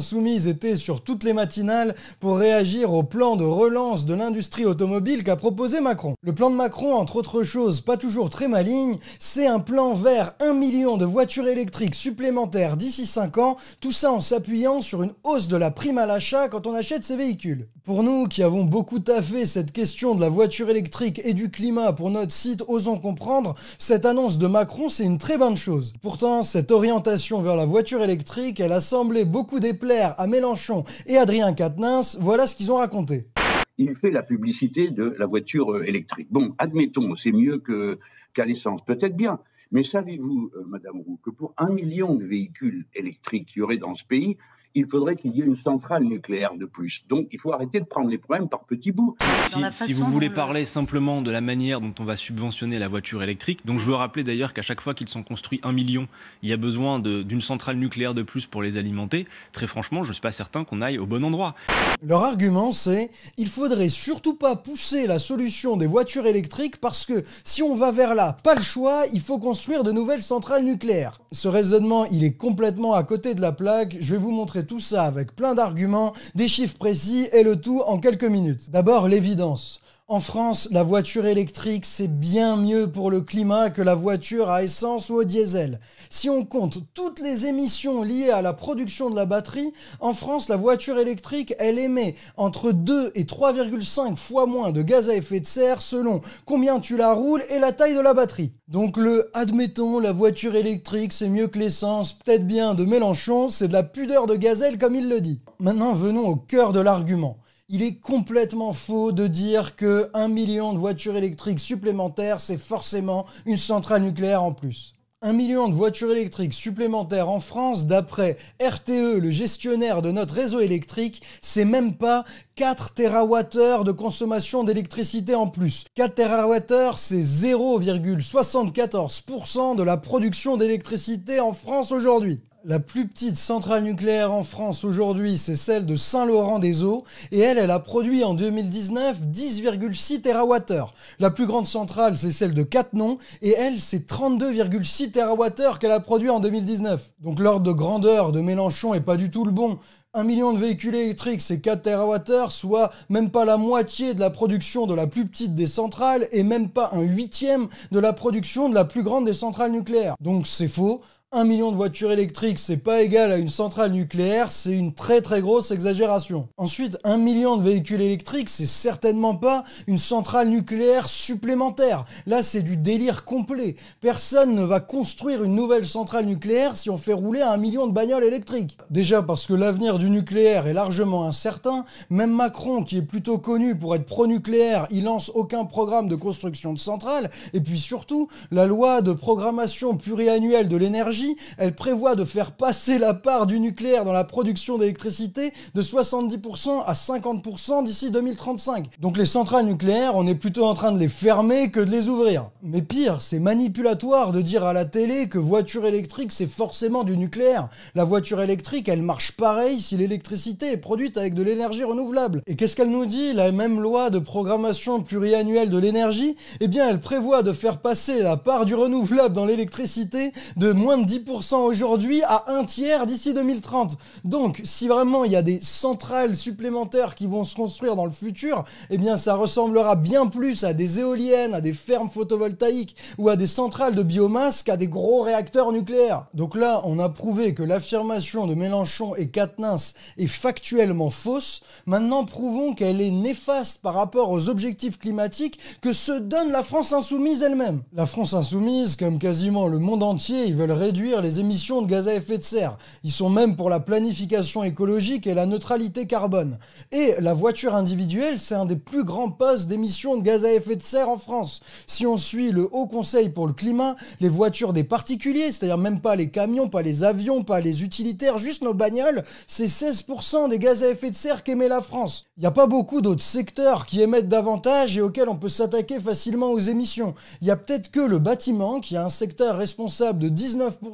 soumise était sur toutes les matinales pour réagir au plan de relance de l'industrie automobile qu'a proposé Macron. Le plan de Macron, entre autres choses pas toujours très maligne, c'est un plan vers un million de voitures électriques supplémentaires d'ici 5 ans, tout ça en s'appuyant sur une hausse de la prime à l'achat quand on achète ces véhicules. Pour nous qui avons beaucoup taffé cette question de la voiture électrique et du climat pour notre site Osons comprendre, cette annonce de Macron, c'est une très bonne chose. Pourtant, cette orientation vers la voiture électrique, elle a semblé beaucoup déplaire à Mélenchon et Adrien Quatennens, voilà ce qu'ils ont raconté. Il fait la publicité de la voiture euh, électrique. Bon, admettons, c'est mieux qu'à l'essence, peut-être bien. Mais savez-vous, euh, Madame Roux, que pour un million de véhicules électriques qu'il y aurait dans ce pays, il faudrait qu'il y ait une centrale nucléaire de plus. Donc il faut arrêter de prendre les problèmes par petits bouts. Si, vous voulez parler simplement de la manière dont on va subventionner la voiture électrique, donc je veux rappeler d'ailleurs qu'à chaque fois qu'ils sont construits un million, il y a besoin d'une centrale nucléaire de plus pour les alimenter. Très franchement, je ne suis pas certain qu'on aille au bon endroit. Leur argument, c'est il faudrait surtout pas pousser la solution des voitures électriques parce que si on va vers là, pas le choix, il faut construire de nouvelles centrales nucléaires. Ce raisonnement, il est complètement à côté de la plaque. Je vais vous montrer tout ça avec plein d'arguments, des chiffres précis et le tout en quelques minutes. D'abord l'évidence. En France, la voiture électrique, c'est bien mieux pour le climat que la voiture à essence ou au diesel. Si on compte toutes les émissions liées à la production de la batterie, en France, la voiture électrique, elle émet entre 2 et 3,5 fois moins de gaz à effet de serre selon combien tu la roules et la taille de la batterie. Donc le admettons, la voiture électrique, c'est mieux que l'essence, peut-être bien de Mélenchon, c'est de la pudeur de gazelle comme il le dit. Maintenant, venons au cœur de l'argument. Il est complètement faux de dire que 1 million de voitures électriques supplémentaires, c'est forcément une centrale nucléaire en plus. 1 million de voitures électriques supplémentaires en France, d'après RTE, le gestionnaire de notre réseau électrique, c'est même pas 4 TWh de consommation d'électricité en plus. 4 TWh, c'est 0,74% de la production d'électricité en France aujourd'hui. La plus petite centrale nucléaire en France aujourd'hui, c'est celle de Saint-Laurent-des-Eaux, et elle, elle a produit en 2019 10,6 TWh. La plus grande centrale, c'est celle de Catnon, et elle, c'est 32,6 TWh qu'elle a produit en 2019. Donc l'ordre de grandeur de Mélenchon est pas du tout le bon. Un million de véhicules électriques, c'est 4 TWh, soit même pas la moitié de la production de la plus petite des centrales et même pas un huitième de la production de la plus grande des centrales nucléaires. Donc c'est faux. Un million de voitures électriques, c'est pas égal à une centrale nucléaire, c'est une très très grosse exagération. Ensuite, un million de véhicules électriques, c'est certainement pas une centrale nucléaire supplémentaire. Là, c'est du délire complet. Personne ne va construire une nouvelle centrale nucléaire si on fait rouler un million de bagnoles électriques. Déjà parce que l'avenir du nucléaire est largement incertain, même Macron, qui est plutôt connu pour être pro-nucléaire, il lance aucun programme de construction de centrales, et puis surtout, la loi de programmation pluriannuelle de l'énergie elle prévoit de faire passer la part du nucléaire dans la production d'électricité de 70% à 50% d'ici 2035. Donc les centrales nucléaires, on est plutôt en train de les fermer que de les ouvrir. Mais pire, c'est manipulatoire de dire à la télé que voiture électrique, c'est forcément du nucléaire. La voiture électrique, elle marche pareil si l'électricité est produite avec de l'énergie renouvelable. Et qu'est-ce qu'elle nous dit La même loi de programmation pluriannuelle de l'énergie, eh bien elle prévoit de faire passer la part du renouvelable dans l'électricité de moins de 10% aujourd'hui à un tiers d'ici 2030. Donc, si vraiment il y a des centrales supplémentaires qui vont se construire dans le futur, eh bien, ça ressemblera bien plus à des éoliennes, à des fermes photovoltaïques ou à des centrales de biomasse qu'à des gros réacteurs nucléaires. Donc là, on a prouvé que l'affirmation de Mélenchon et Katnins est factuellement fausse. Maintenant, prouvons qu'elle est néfaste par rapport aux objectifs climatiques que se donne la France insoumise elle-même. La France insoumise, comme quasiment le monde entier, ils veulent réduire les émissions de gaz à effet de serre. Ils sont même pour la planification écologique et la neutralité carbone. Et la voiture individuelle, c'est un des plus grands postes d'émissions de gaz à effet de serre en France. Si on suit le Haut Conseil pour le climat, les voitures des particuliers, c'est-à-dire même pas les camions, pas les avions, pas les utilitaires, juste nos bagnoles, c'est 16% des gaz à effet de serre qu'émet la France. Il n'y a pas beaucoup d'autres secteurs qui émettent davantage et auxquels on peut s'attaquer facilement aux émissions. Il y a peut-être que le bâtiment, qui a un secteur responsable de 19%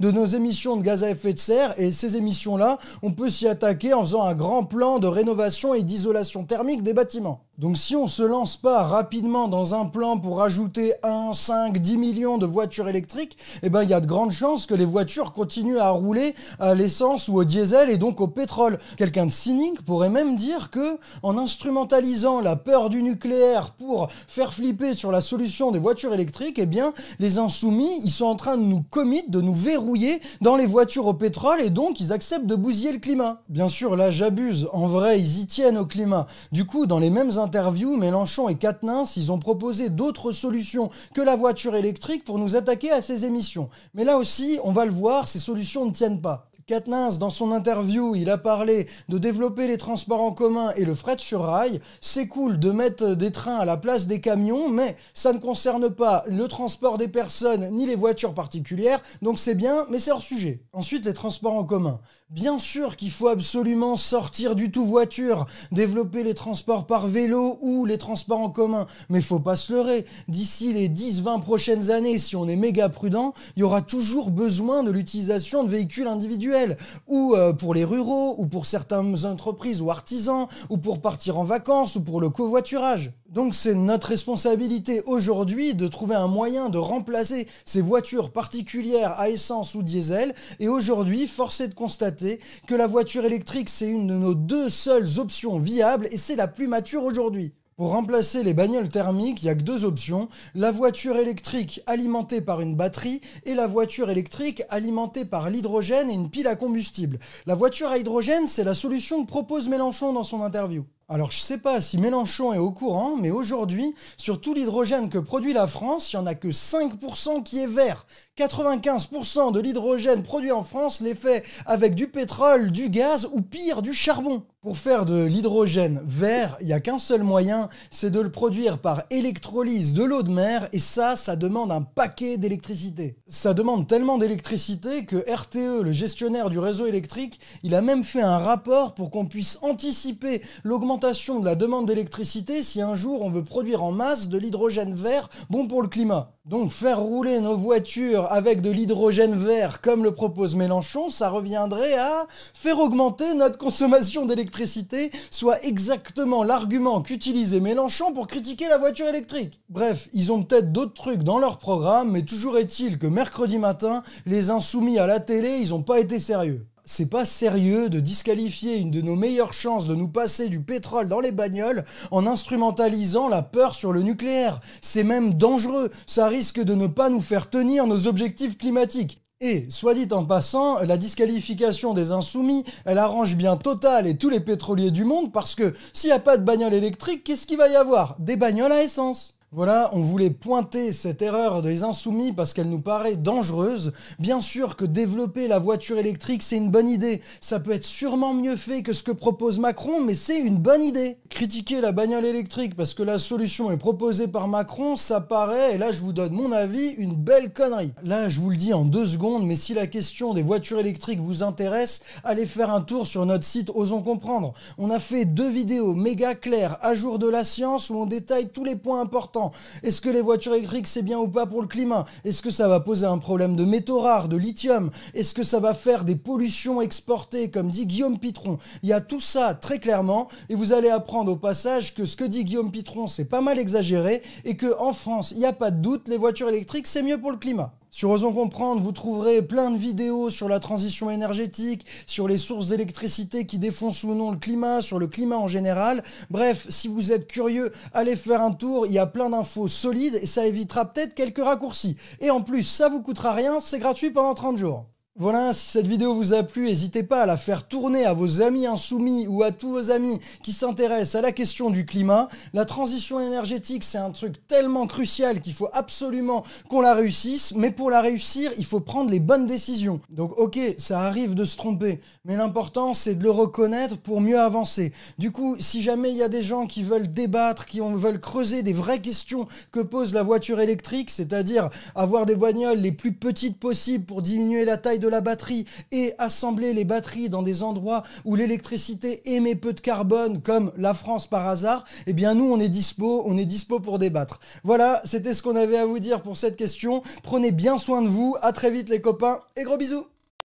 de nos émissions de gaz à effet de serre. Et ces émissions-là, on peut s'y attaquer en faisant un grand plan de rénovation et d'isolation thermique des bâtiments. Donc si on ne se lance pas rapidement dans un plan pour ajouter 1, 5, 10 millions de voitures électriques, eh ben il y a de grandes chances que les voitures continuent à rouler à l'essence ou au diesel et donc au pétrole. Quelqu'un de cynique pourrait même dire que en instrumentalisant la peur du nucléaire pour faire flipper sur la solution des voitures électriques, eh bien les insoumis, ils sont en train de nous commit, de nous verrouiller dans les voitures au pétrole et donc ils acceptent de bousiller le climat. Bien sûr, là j'abuse, en vrai, ils y tiennent au climat. Du coup, dans les mêmes interview, Mélenchon et Katnins, ils ont proposé d'autres solutions que la voiture électrique pour nous attaquer à ces émissions. Mais là aussi, on va le voir, ces solutions ne tiennent pas. Katnins, dans son interview, il a parlé de développer les transports en commun et le fret sur rail. C'est cool de mettre des trains à la place des camions, mais ça ne concerne pas le transport des personnes ni les voitures particulières, donc c'est bien, mais c'est hors sujet. Ensuite, les transports en commun. Bien sûr qu'il faut absolument sortir du tout voiture, développer les transports par vélo ou les transports en commun, mais faut pas se leurrer. D'ici les 10-20 prochaines années, si on est méga prudent, il y aura toujours besoin de l'utilisation de véhicules individuels, ou euh, pour les ruraux, ou pour certaines entreprises ou artisans, ou pour partir en vacances, ou pour le covoiturage. Donc c'est notre responsabilité aujourd'hui de trouver un moyen de remplacer ces voitures particulières à essence ou diesel, et aujourd'hui, force de constater que la voiture électrique, c'est une de nos deux seules options viables et c'est la plus mature aujourd'hui. Pour remplacer les bagnoles thermiques, il n'y a que deux options, la voiture électrique alimentée par une batterie et la voiture électrique alimentée par l'hydrogène et une pile à combustible. La voiture à hydrogène, c'est la solution que propose Mélenchon dans son interview. Alors je ne sais pas si Mélenchon est au courant, mais aujourd'hui, sur tout l'hydrogène que produit la France, il n'y en a que 5% qui est vert. 95% de l'hydrogène produit en France l'est fait avec du pétrole, du gaz ou pire, du charbon. Pour faire de l'hydrogène vert, il n'y a qu'un seul moyen, c'est de le produire par électrolyse de l'eau de mer, et ça, ça demande un paquet d'électricité. Ça demande tellement d'électricité que RTE, le gestionnaire du réseau électrique, il a même fait un rapport pour qu'on puisse anticiper l'augmentation de la demande d'électricité si un jour on veut produire en masse de l'hydrogène vert bon pour le climat. Donc faire rouler nos voitures avec de l'hydrogène vert comme le propose Mélenchon, ça reviendrait à faire augmenter notre consommation d'électricité, soit exactement l'argument qu'utilisait Mélenchon pour critiquer la voiture électrique. Bref, ils ont peut-être d'autres trucs dans leur programme, mais toujours est-il que mercredi matin, les insoumis à la télé, ils n'ont pas été sérieux c'est pas sérieux de disqualifier une de nos meilleures chances de nous passer du pétrole dans les bagnoles en instrumentalisant la peur sur le nucléaire. C'est même dangereux, ça risque de ne pas nous faire tenir nos objectifs climatiques. Et, soit dit en passant, la disqualification des insoumis, elle arrange bien Total et tous les pétroliers du monde parce que s'il n'y a pas de bagnole électrique, qu'est-ce qu'il va y avoir Des bagnoles à essence. Voilà, on voulait pointer cette erreur des insoumis parce qu'elle nous paraît dangereuse. Bien sûr que développer la voiture électrique, c'est une bonne idée. Ça peut être sûrement mieux fait que ce que propose Macron, mais c'est une bonne idée. Critiquer la bagnole électrique parce que la solution est proposée par Macron, ça paraît, et là je vous donne mon avis, une belle connerie. Là, je vous le dis en deux secondes, mais si la question des voitures électriques vous intéresse, allez faire un tour sur notre site Osons Comprendre. On a fait deux vidéos méga claires à jour de la science où on détaille tous les points importants est-ce que les voitures électriques, c'est bien ou pas pour le climat Est-ce que ça va poser un problème de métaux rares, de lithium Est-ce que ça va faire des pollutions exportées, comme dit Guillaume Pitron Il y a tout ça très clairement, et vous allez apprendre au passage que ce que dit Guillaume Pitron, c'est pas mal exagéré, et que en France, il n'y a pas de doute, les voitures électriques, c'est mieux pour le climat. Sur Osons Comprendre, vous trouverez plein de vidéos sur la transition énergétique, sur les sources d'électricité qui défoncent ou non le climat, sur le climat en général. Bref, si vous êtes curieux, allez faire un tour, il y a plein d'infos solides et ça évitera peut-être quelques raccourcis. Et en plus, ça vous coûtera rien, c'est gratuit pendant 30 jours. Voilà, si cette vidéo vous a plu, n'hésitez pas à la faire tourner à vos amis insoumis ou à tous vos amis qui s'intéressent à la question du climat. La transition énergétique, c'est un truc tellement crucial qu'il faut absolument qu'on la réussisse, mais pour la réussir, il faut prendre les bonnes décisions. Donc ok, ça arrive de se tromper, mais l'important c'est de le reconnaître pour mieux avancer. Du coup, si jamais il y a des gens qui veulent débattre, qui veulent creuser des vraies questions que pose la voiture électrique, c'est-à-dire avoir des bagnoles les plus petites possibles pour diminuer la taille de la batterie et assembler les batteries dans des endroits où l'électricité émet peu de carbone, comme la France par hasard, et eh bien nous, on est dispo, on est dispo pour débattre. Voilà, c'était ce qu'on avait à vous dire pour cette question. Prenez bien soin de vous. À très vite les copains et gros bisous.